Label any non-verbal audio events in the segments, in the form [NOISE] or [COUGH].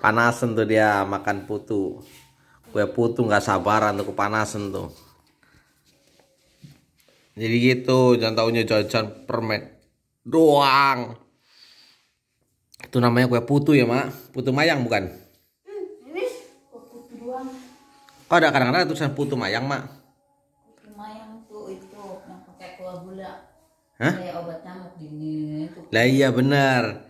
panasan tuh dia makan putu kue putu nggak sabaran tuh kepanasan tuh jadi gitu jangan taunya jajan permen doang itu namanya kue putu ya mak putu mayang bukan hmm, Kok ada kadang-kadang tulisan putu mayang mak mayang tuh itu yang pakai gula Hah? kayak obat nyamuk dingin. lah iya benar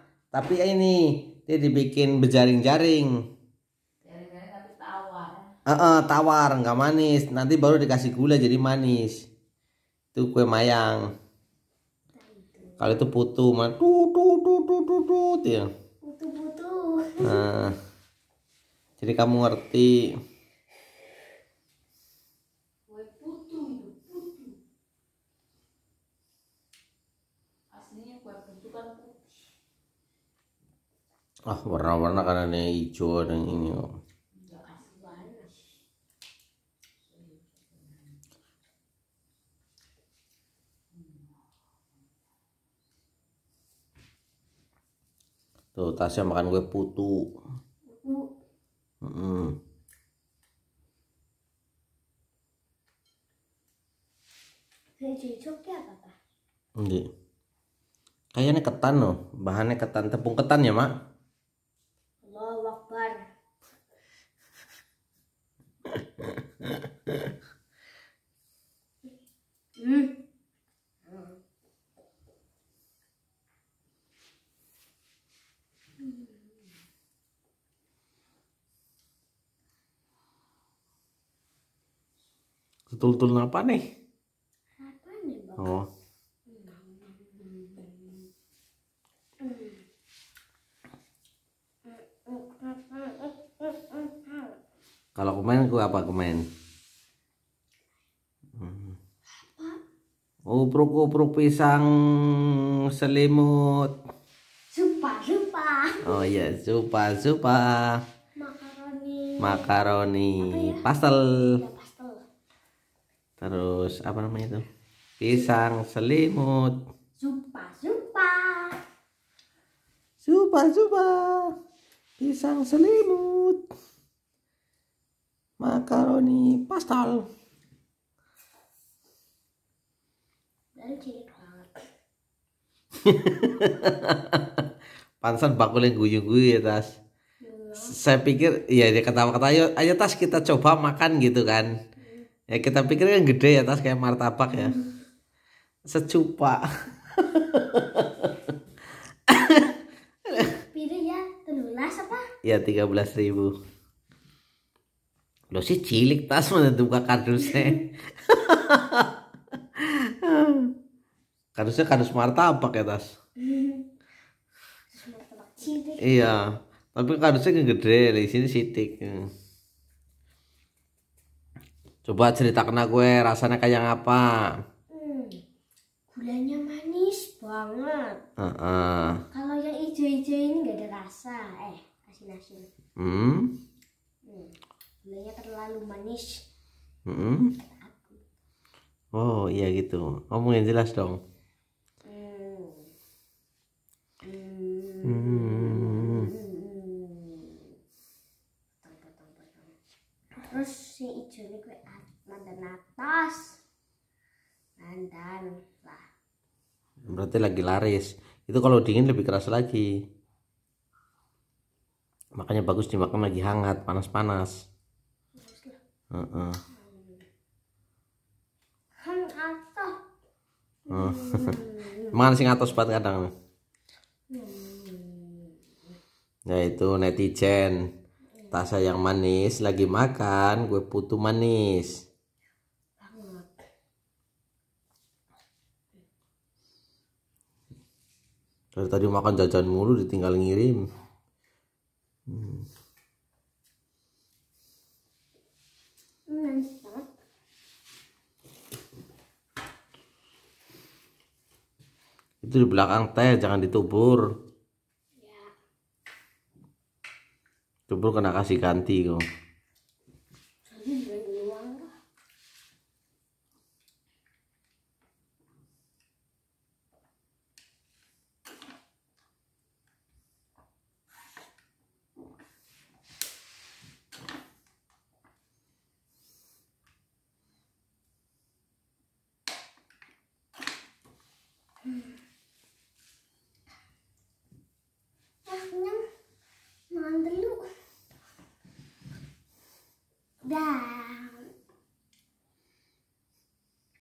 tapi ya ini dia dibikin berjaring-jaring Uh, uh, tawar nggak manis nanti baru dikasih gula jadi manis itu kue mayang kalau itu putu mah tu tu tu tu tu tu ya putu putu nah jadi kamu ngerti kue putu putu aslinya kue putu kan putu ah warna-warna karena hijau dan ini oh. Tuh, Tasya makan gue putu. Putu. Mm Kayaknya ketan loh, bahannya ketan tepung ketan ya, Mak? Hmm. tul tul apa nih? Oh. Hmm. Kalau kemain gue apa main Upruk-upruk pisang selimut. Supa, supa. Oh iya, supa, supa. Makaroni. Makaroni. Ya? Pastel. Ya, Terus apa namanya itu? Pisang selimut. Supa, supa. Supa, supa. Pisang selimut. Makaroni pastel. [LAUGHS] Pansan bakul yang guyu-guyu ya Tas. Ya. Saya pikir ya dia ketawa kata ayo ayo Tas kita coba makan gitu kan. Ya kita pikir yang gede ya Tas kayak martabak ya. Hmm. Secupa. [LAUGHS] Ya 13 apa? Ya 13 ribu. Lo sih cilik tas menentukan kardusnya. [LAUGHS] Kardusnya kardus martabak ya tas. iya, tapi kardusnya gede, di sini sitik. Coba ceritakan gue eh, rasanya kayak apa? Hmm, gulanya manis banget. Uh -uh. Kalau yang hijau-hijau ini gak ada rasa, eh asin-asin. Hmm. hmm. Gulanya terlalu manis. Hmm. Oh iya gitu. Ngomongin jelas dong. berarti lagi laris itu kalau dingin lebih keras lagi makanya bagus dimakan lagi hangat panas-panas mana sih Oh. banget kadang. Ya itu netizen. Tasa yang manis lagi makan, gue putu manis. dari tadi makan jajan mulu ditinggal ngirim hmm. itu di belakang teh jangan ditubur ya. tubur kena kasih ganti kok